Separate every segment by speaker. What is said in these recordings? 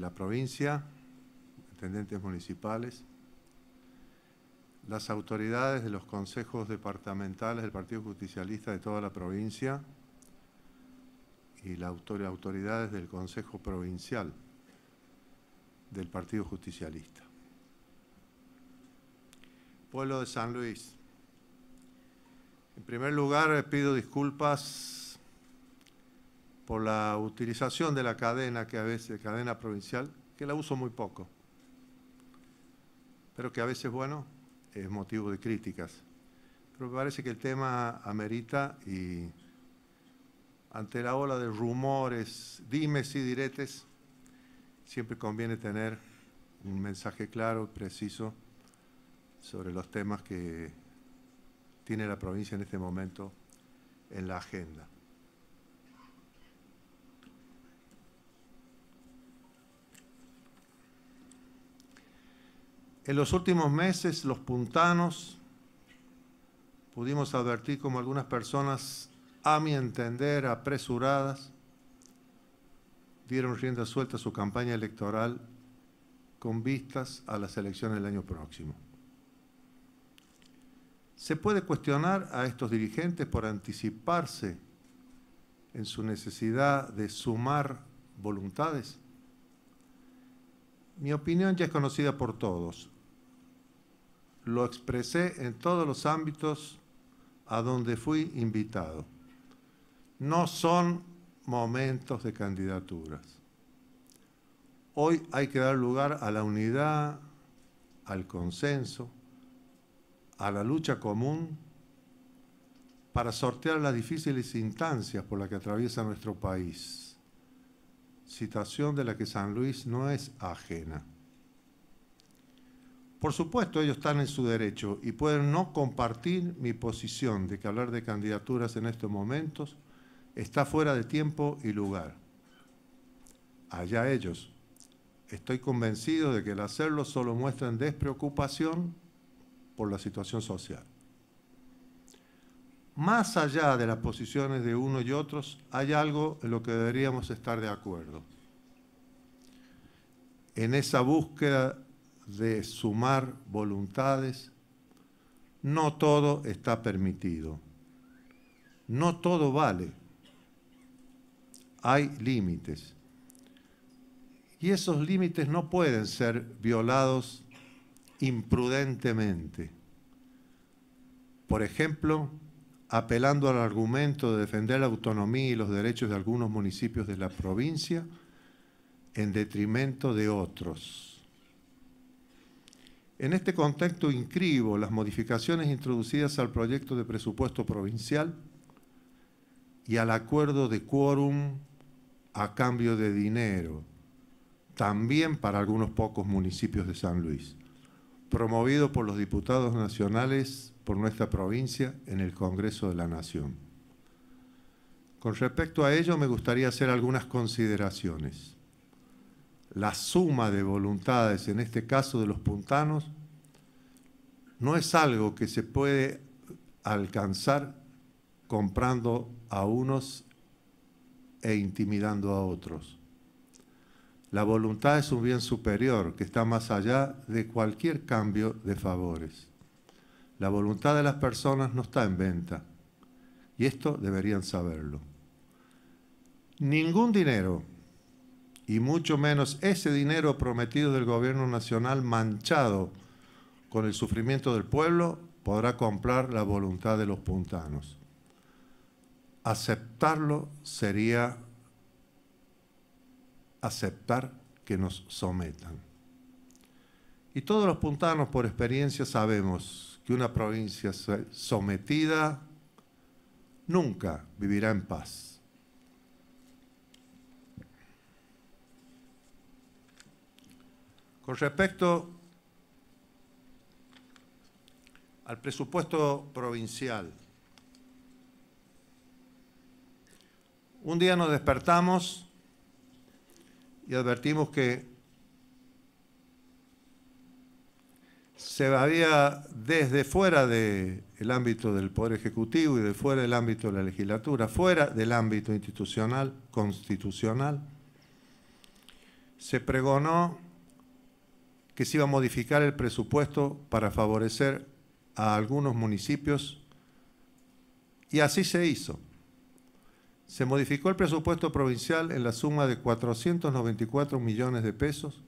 Speaker 1: la provincia, intendentes municipales, las autoridades de los consejos departamentales del Partido Justicialista de toda la provincia y las autoridades del Consejo Provincial del Partido Justicialista. Pueblo de San Luis. En primer lugar, pido disculpas por la utilización de la cadena, que a veces, cadena provincial, que la uso muy poco, pero que a veces, bueno, es motivo de críticas. Pero me parece que el tema amerita y ante la ola de rumores, dimes y diretes, siempre conviene tener un mensaje claro, y preciso, sobre los temas que tiene la provincia en este momento en la agenda. En los últimos meses los puntanos pudimos advertir como algunas personas, a mi entender, apresuradas, dieron rienda suelta a su campaña electoral con vistas a las elecciones del año próximo. ¿Se puede cuestionar a estos dirigentes por anticiparse en su necesidad de sumar voluntades? Mi opinión ya es conocida por todos. Lo expresé en todos los ámbitos a donde fui invitado. No son momentos de candidaturas. Hoy hay que dar lugar a la unidad, al consenso, a la lucha común para sortear las difíciles instancias por las que atraviesa nuestro país situación de la que San Luis no es ajena. Por supuesto, ellos están en su derecho y pueden no compartir mi posición de que hablar de candidaturas en estos momentos está fuera de tiempo y lugar. Allá ellos. Estoy convencido de que el hacerlo solo muestran despreocupación por la situación social más allá de las posiciones de uno y otros, hay algo en lo que deberíamos estar de acuerdo. En esa búsqueda de sumar voluntades, no todo está permitido. No todo vale. Hay límites. Y esos límites no pueden ser violados imprudentemente. Por ejemplo, apelando al argumento de defender la autonomía y los derechos de algunos municipios de la provincia en detrimento de otros. En este contexto inscribo las modificaciones introducidas al proyecto de presupuesto provincial y al acuerdo de quórum a cambio de dinero, también para algunos pocos municipios de San Luis promovido por los diputados nacionales por nuestra provincia en el Congreso de la Nación. Con respecto a ello me gustaría hacer algunas consideraciones. La suma de voluntades, en este caso de los puntanos, no es algo que se puede alcanzar comprando a unos e intimidando a otros. La voluntad es un bien superior que está más allá de cualquier cambio de favores. La voluntad de las personas no está en venta. Y esto deberían saberlo. Ningún dinero, y mucho menos ese dinero prometido del gobierno nacional manchado con el sufrimiento del pueblo, podrá comprar la voluntad de los puntanos. Aceptarlo sería aceptar que nos sometan. Y todos los puntanos por experiencia sabemos que una provincia sometida nunca vivirá en paz. Con respecto al presupuesto provincial, un día nos despertamos y advertimos que se había desde fuera del ámbito del Poder Ejecutivo y de fuera del ámbito de la legislatura, fuera del ámbito institucional, constitucional, se pregonó que se iba a modificar el presupuesto para favorecer a algunos municipios y así se hizo. Se modificó el presupuesto provincial en la suma de 494 millones de pesos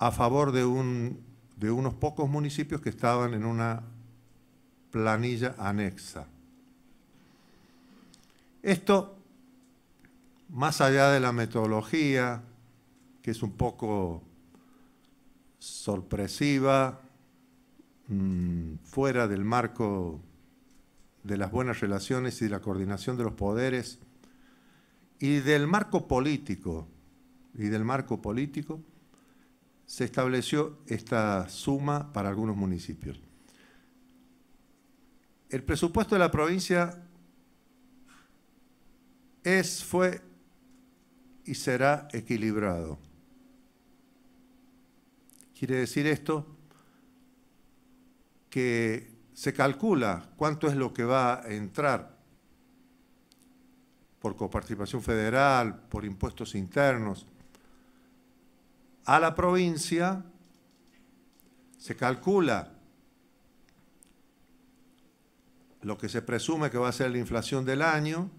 Speaker 1: a favor de, un, de unos pocos municipios que estaban en una planilla anexa. Esto, más allá de la metodología, que es un poco sorpresiva, mm, fuera del marco de las buenas relaciones y de la coordinación de los poderes y del marco político y del marco político se estableció esta suma para algunos municipios. El presupuesto de la provincia es, fue y será equilibrado. Quiere decir esto que se calcula cuánto es lo que va a entrar por coparticipación federal, por impuestos internos, a la provincia, se calcula lo que se presume que va a ser la inflación del año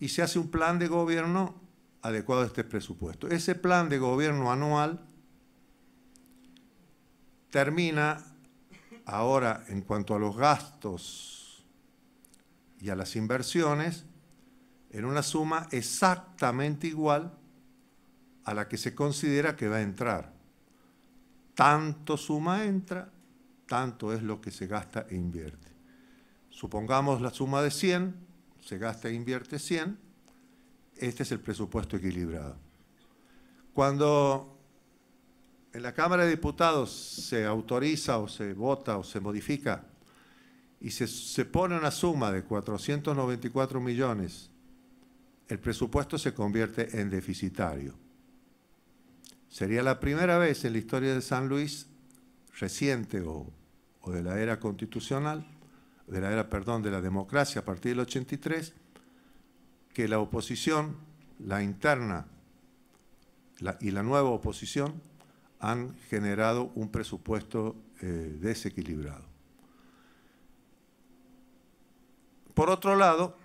Speaker 1: y se hace un plan de gobierno adecuado a este presupuesto. Ese plan de gobierno anual termina Ahora, en cuanto a los gastos y a las inversiones, en una suma exactamente igual a la que se considera que va a entrar. Tanto suma entra, tanto es lo que se gasta e invierte. Supongamos la suma de 100, se gasta e invierte 100, este es el presupuesto equilibrado. Cuando en la Cámara de Diputados se autoriza o se vota o se modifica y se, pone una suma de 494 millones, el presupuesto se convierte en deficitario. Sería la primera vez en la historia de San Luis, reciente o, de la era constitucional, de la era, perdón, de la democracia a partir del 83, que la oposición, la interna y la nueva oposición han generado un presupuesto eh, desequilibrado. Por otro lado,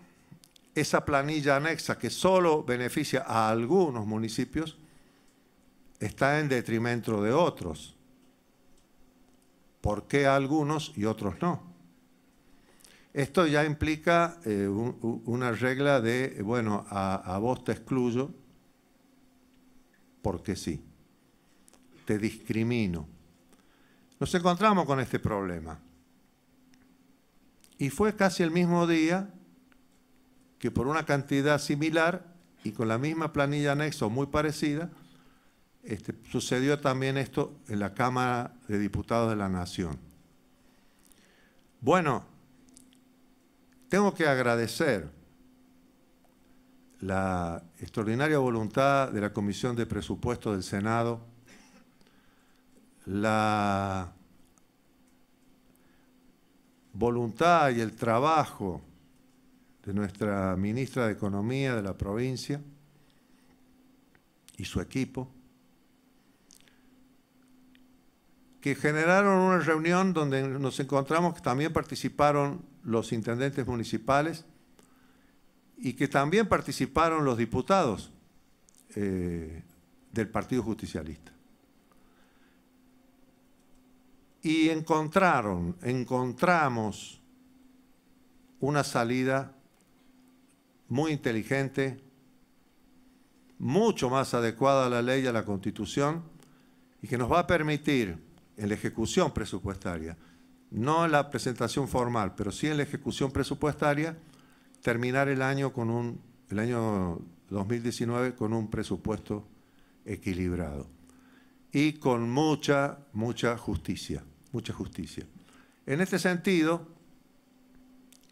Speaker 1: esa planilla anexa que solo beneficia a algunos municipios está en detrimento de otros. ¿Por qué algunos y otros no? Esto ya implica eh, una regla de, bueno, a vos te excluyo porque sí te discrimino. Nos encontramos con este problema. Y fue casi el mismo día que por una cantidad similar y con la misma planilla anexo muy parecida, este, sucedió también esto en la Cámara de Diputados de la Nación. Bueno, tengo que agradecer la extraordinaria voluntad de la Comisión de Presupuestos del Senado la voluntad y el trabajo de nuestra ministra de Economía de la provincia y su equipo, que generaron una reunión donde nos encontramos que también participaron los intendentes municipales y que también participaron los diputados eh, del Partido Justicialista. y encontraron, encontramos una salida muy inteligente, mucho más adecuada a la ley y a la constitución, y que nos va a permitir en la ejecución presupuestaria, no en la presentación formal, pero sí en la ejecución presupuestaria, terminar el año con un el año 2019 con un presupuesto equilibrado y con mucha mucha justicia mucha justicia. En este sentido,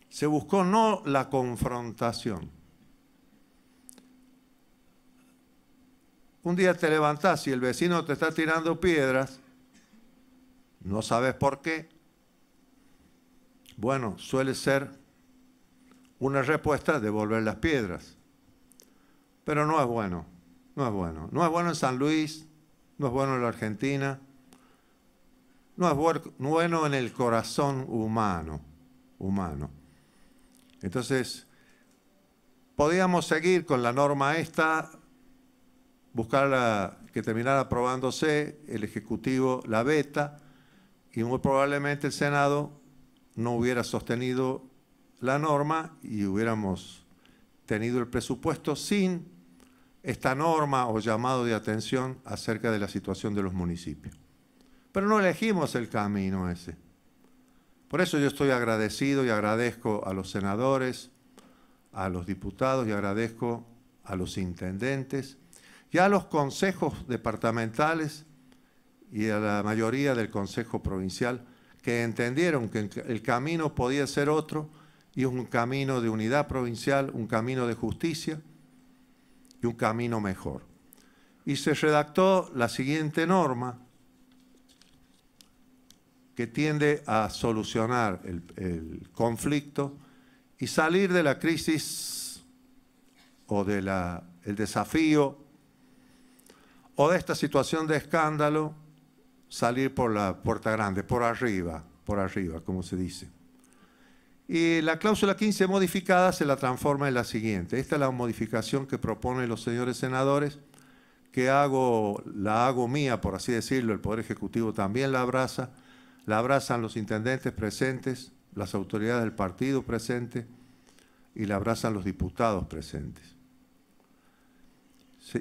Speaker 1: se buscó no la confrontación. Un día te levantás y el vecino te está tirando piedras, no sabes por qué. Bueno, suele ser una respuesta devolver las piedras. Pero no es bueno, no es bueno. No es bueno en San Luis, no es bueno en la Argentina, no es bueno en el corazón humano. humano. Entonces, podíamos seguir con la norma esta, buscar que terminara aprobándose el Ejecutivo la beta y muy probablemente el Senado no hubiera sostenido la norma y hubiéramos tenido el presupuesto sin esta norma o llamado de atención acerca de la situación de los municipios. Pero no elegimos el camino ese. Por eso yo estoy agradecido y agradezco a los senadores, a los diputados y agradezco a los intendentes y a los consejos departamentales y a la mayoría del Consejo Provincial que entendieron que el camino podía ser otro y un camino de unidad provincial, un camino de justicia y un camino mejor. Y se redactó la siguiente norma que tiende a solucionar el, conflicto y salir de la crisis o del desafío o de esta situación de escándalo, salir por la puerta grande, por arriba, por arriba, como se dice. Y la cláusula 15 modificada se la transforma en la siguiente. Esta es la modificación que proponen los señores senadores, que hago, la hago mía, por así decirlo, el Poder Ejecutivo también la abraza, la abrazan los intendentes presentes, las autoridades del partido presentes y la abrazan los diputados presentes.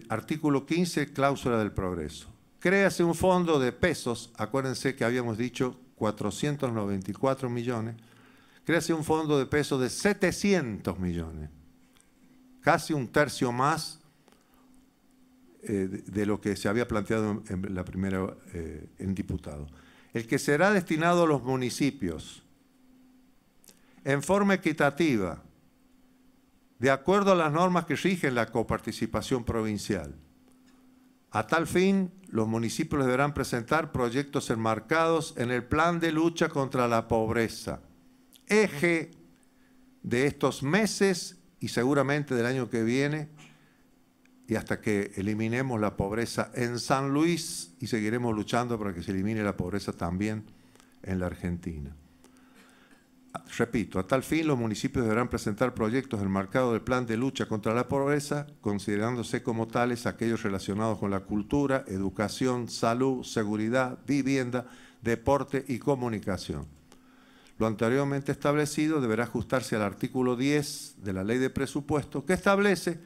Speaker 1: artículo 15, cláusula del progreso. Créase un fondo de pesos, acuérdense que habíamos dicho 494 millones, créase un fondo de pesos de 700 millones, casi un tercio más eh, de, lo que se había planteado en, la primera eh, en diputado el que será destinado a los municipios en forma equitativa, de acuerdo a las normas que rigen la coparticipación provincial. A tal fin, los municipios deberán presentar proyectos enmarcados en el plan de lucha contra la pobreza, eje de estos meses y seguramente del año que viene, y hasta que eliminemos la pobreza en San Luis y seguiremos luchando para que se elimine la pobreza también en la Argentina. Repito, a tal fin los municipios deberán presentar proyectos marcado del plan de lucha contra la pobreza, considerándose como tales aquellos relacionados con la cultura, educación, salud, seguridad, vivienda, deporte y comunicación. Lo anteriormente establecido deberá ajustarse al artículo 10 de la Ley de Presupuesto, que establece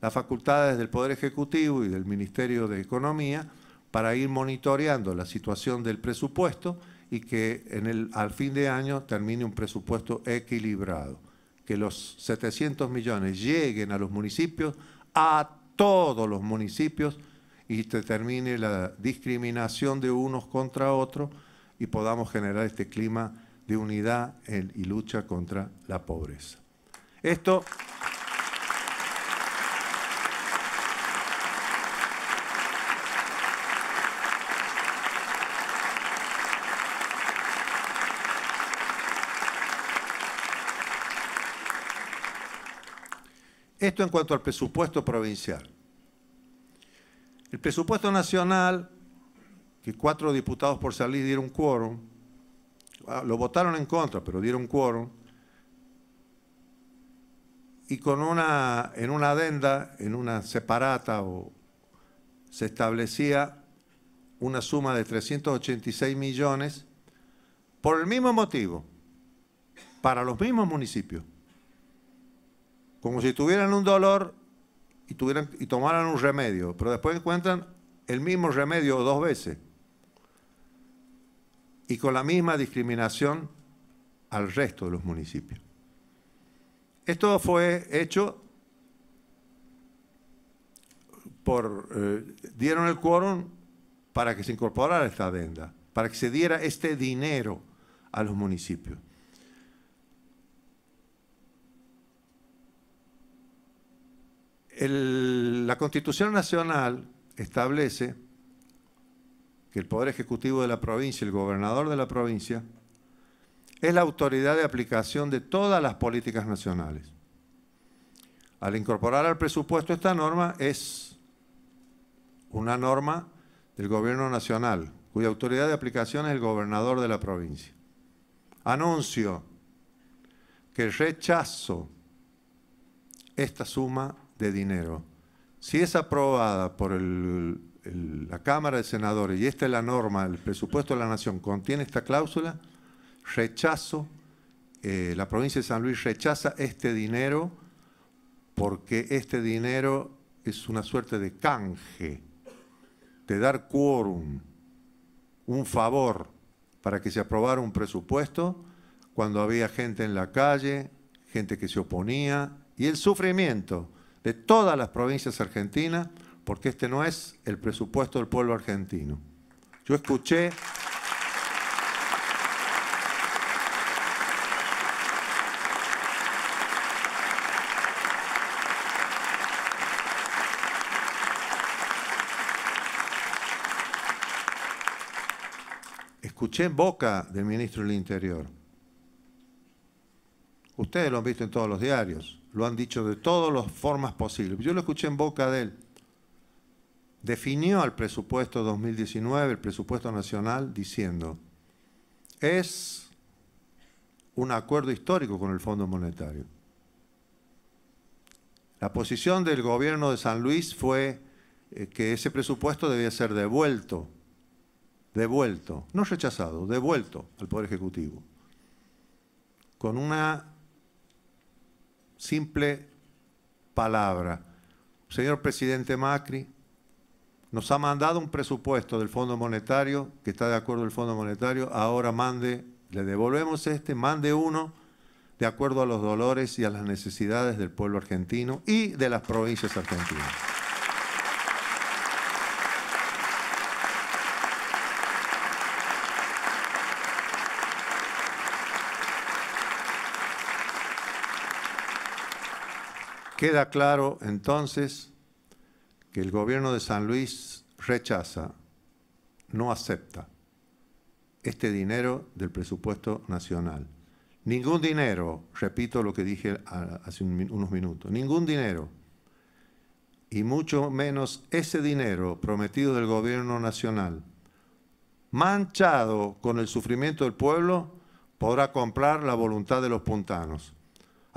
Speaker 1: las facultades del Poder Ejecutivo y del Ministerio de Economía para ir monitoreando la situación del presupuesto y que en el, al fin de año termine un presupuesto equilibrado, que los 700 millones lleguen a los municipios, a todos los municipios, y termine la discriminación de unos contra otros y podamos generar este clima de unidad y lucha contra la pobreza. Esto Esto en cuanto al presupuesto provincial. El presupuesto nacional, que cuatro diputados por salir dieron quórum, ah, lo votaron en contra, pero dieron quórum, y con una, en una adenda, en una separata, o, se establecía una suma de 386 millones por el mismo motivo, para los mismos municipios como si tuvieran un dolor y, tuvieran, y tomaran un remedio, pero después encuentran el mismo remedio dos veces y con la misma discriminación al resto de los municipios. Esto fue hecho por, eh, dieron el quórum para que se incorporara esta adenda, para que se diera este dinero a los municipios. la Constitución Nacional establece que el Poder Ejecutivo de la provincia, el gobernador de la provincia, es la autoridad de aplicación de todas las políticas nacionales. Al incorporar al presupuesto esta norma es una norma del gobierno nacional, cuya autoridad de aplicación es el gobernador de la provincia. Anuncio que rechazo esta suma de dinero. Si es aprobada por la Cámara de Senadores y esta es la norma, el presupuesto de la Nación contiene esta cláusula, rechazo, eh, la provincia de San Luis rechaza este dinero porque este dinero es una suerte de canje, de dar quórum, un favor para que se aprobara un presupuesto cuando había gente en la calle, gente que se oponía y el sufrimiento de todas las provincias argentinas, porque este no es el presupuesto del pueblo argentino. Yo escuché... Escuché en boca del ministro del Interior. Ustedes lo han visto en todos los diarios lo han dicho de todas las formas posibles. Yo lo escuché en boca de él. Definió al presupuesto 2019, el presupuesto nacional, diciendo, es un acuerdo histórico con el Fondo Monetario. La posición del gobierno de San Luis fue eh, que ese presupuesto debía ser devuelto, devuelto, no rechazado, devuelto al Poder Ejecutivo, con una simple palabra. Señor presidente Macri, nos ha mandado un presupuesto del Fondo Monetario, que está de acuerdo el Fondo Monetario, ahora mande, le devolvemos este, mande uno de acuerdo a los dolores y a las necesidades del pueblo argentino y de las provincias argentinas. Queda claro entonces que el gobierno de San Luis rechaza, no acepta este dinero del presupuesto nacional. Ningún dinero, repito lo que dije hace unos minutos, ningún dinero, y mucho menos ese dinero prometido del gobierno nacional, manchado con el sufrimiento del pueblo, podrá comprar la voluntad de los puntanos.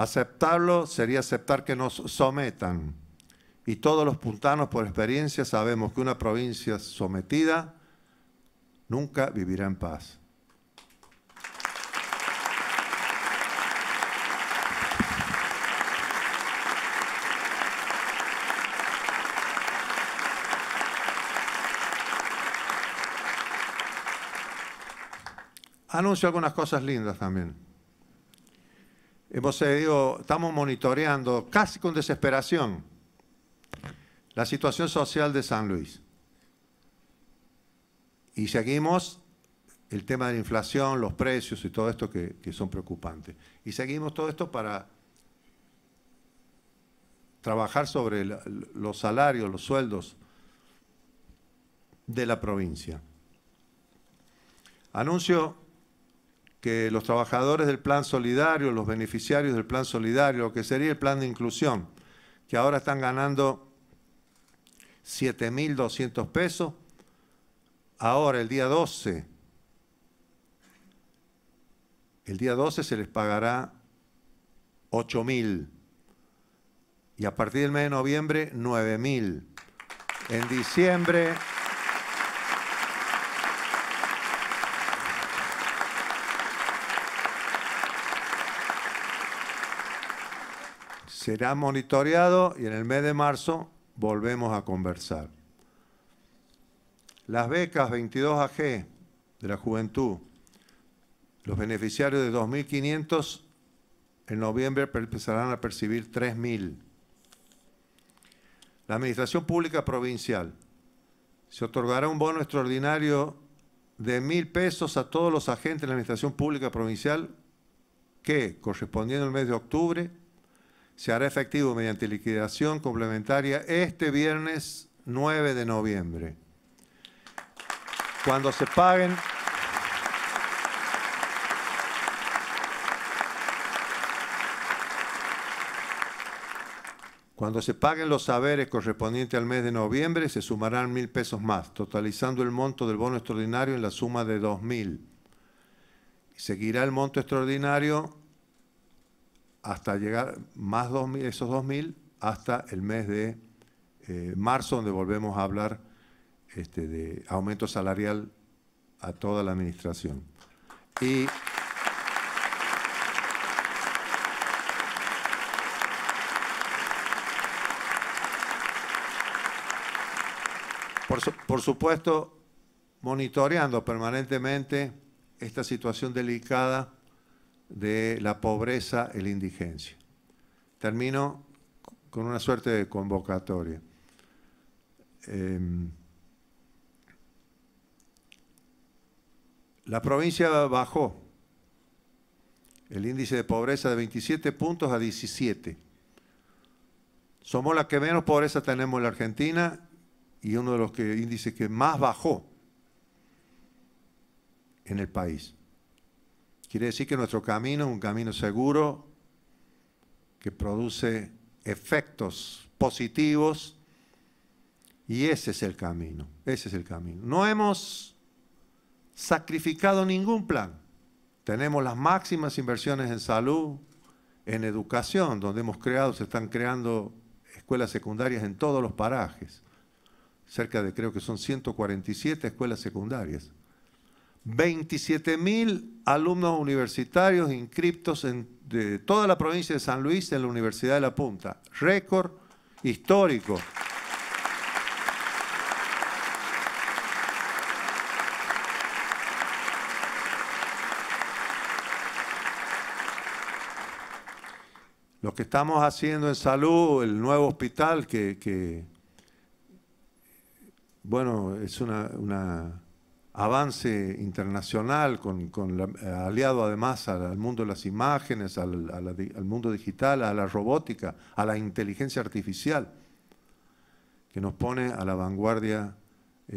Speaker 1: Aceptarlo sería aceptar que nos sometan. Y todos los puntanos por experiencia sabemos que una provincia sometida nunca vivirá en paz. Anuncio algunas cosas lindas también hemos seguido, estamos monitoreando casi con desesperación la situación social de San Luis. Y seguimos el tema de la inflación, los precios y todo esto que, son preocupantes. Y seguimos todo esto para trabajar sobre los salarios, los sueldos de la provincia. Anuncio que los trabajadores del plan solidario, los beneficiarios del plan solidario, lo que sería el plan de inclusión, que ahora están ganando 7.200 pesos, ahora el día 12, el día 12 se les pagará 8.000 y a partir del mes de noviembre 9.000. En diciembre será monitoreado y en el mes de marzo volvemos a conversar. Las becas 22AG de la juventud, los beneficiarios de 2.500 en noviembre empezarán a percibir 3.000. La Administración Pública Provincial se otorgará un bono extraordinario de 1.000 pesos a todos los agentes de la Administración Pública Provincial que, correspondiendo al mes de octubre, se hará efectivo mediante liquidación complementaria este viernes 9 de noviembre. Cuando se paguen... Cuando se paguen los saberes correspondientes al mes de noviembre, se sumarán mil pesos más, totalizando el monto del bono extraordinario en la suma de dos mil. Seguirá el monto extraordinario hasta llegar más 2000, esos 2.000 hasta el mes de eh, marzo, donde volvemos a hablar este, de aumento salarial a toda la administración. Y por supuesto, monitoreando permanentemente esta situación delicada de la pobreza y la indigencia. Termino con una suerte de convocatoria. Em, la provincia bajó el índice de pobreza de 27 puntos a 17. Somos las que menos pobreza tenemos en la Argentina y uno de los que, índices que más bajó en el país. Quiere decir que nuestro camino es un camino seguro que produce efectos positivos y ese es el camino, ese es el camino. No hemos sacrificado ningún plan. Tenemos las máximas inversiones en salud, en educación, donde hemos creado, se están creando escuelas secundarias en todos los parajes. Cerca de creo que son 147 escuelas secundarias. 27 mil alumnos universitarios inscriptos de toda la provincia de San Luis en la Universidad de La Punta. Récord histórico. Lo que estamos haciendo en salud, el nuevo hospital que, bueno, es una avance internacional, con, eh, aliado además al, mundo de las imágenes, al, mundo digital, a la robótica, a la inteligencia artificial, que nos pone a la vanguardia eh,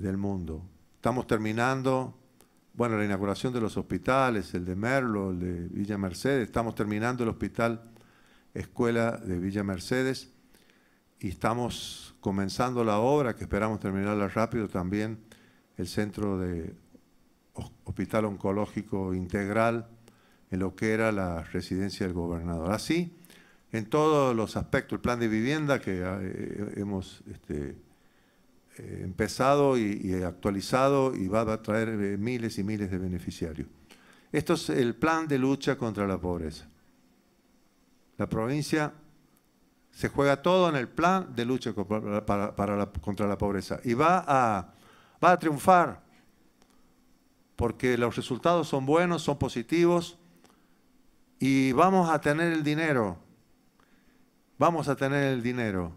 Speaker 1: del mundo. Estamos terminando, bueno, la inauguración de los hospitales, el de Merlo, el de Villa Mercedes, estamos terminando el hospital Escuela de Villa Mercedes y estamos comenzando la obra que esperamos terminarla rápido también el Centro de Hospital Oncológico Integral en lo que era la residencia del gobernador. Así, en todos los aspectos, el plan de vivienda que eh, eh, hemos este, eh, empezado y, actualizado y va a traer miles y miles de beneficiarios. Esto es el plan de lucha contra la pobreza. La provincia se juega todo en el plan de lucha para, contra la pobreza y va a va a triunfar, porque los resultados son buenos, son positivos, y vamos a tener el dinero, vamos a tener el dinero,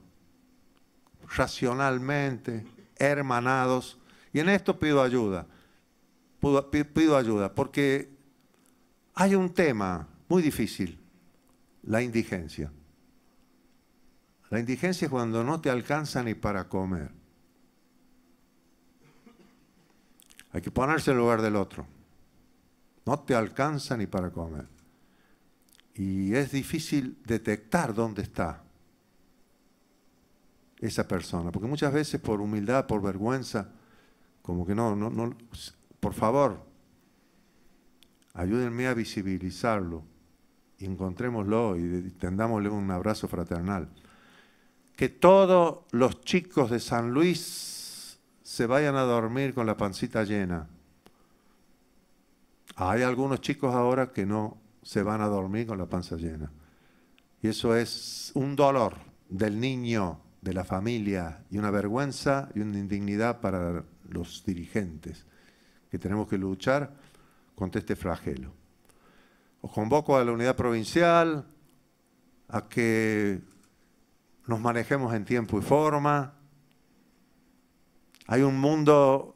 Speaker 1: racionalmente, hermanados, y en esto pido ayuda, pido ayuda, porque hay un tema muy difícil, la indigencia. La indigencia es cuando no te alcanza ni para comer. Hay que ponerse en el lugar del otro. No te alcanza ni para comer. Y es difícil detectar dónde está esa persona. Porque muchas veces por humildad, por vergüenza, como que no, no, no, por favor, ayúdenme a visibilizarlo encontrémoslo y tendámosle un abrazo fraternal. Que todos los chicos de San Luis se vayan a dormir con la pancita llena. Hay algunos chicos ahora que no se van a dormir con la panza llena. Y eso es un dolor del niño, de la familia, y una vergüenza y una indignidad para los dirigentes, que tenemos que luchar contra este flagelo. Os convoco a la unidad provincial, a que nos manejemos en tiempo y forma, hay un mundo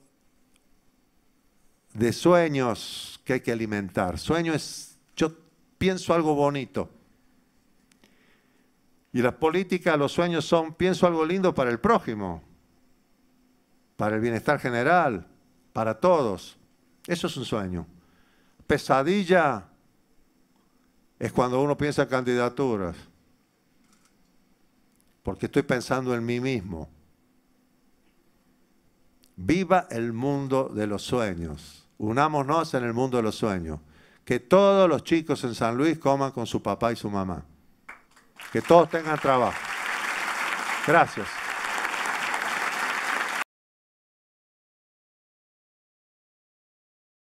Speaker 1: de sueños que hay que alimentar. Sueño es, yo pienso algo bonito. Y las políticas, los sueños son, pienso algo lindo para el prójimo, para el bienestar general, para todos. Eso es un sueño. Pesadilla es cuando uno piensa candidaturas, porque estoy pensando en mí mismo. Viva el mundo de los sueños. Unámonos en el mundo de los sueños. Que todos los chicos en San Luis coman con su papá y su mamá. Que todos tengan trabajo. Gracias.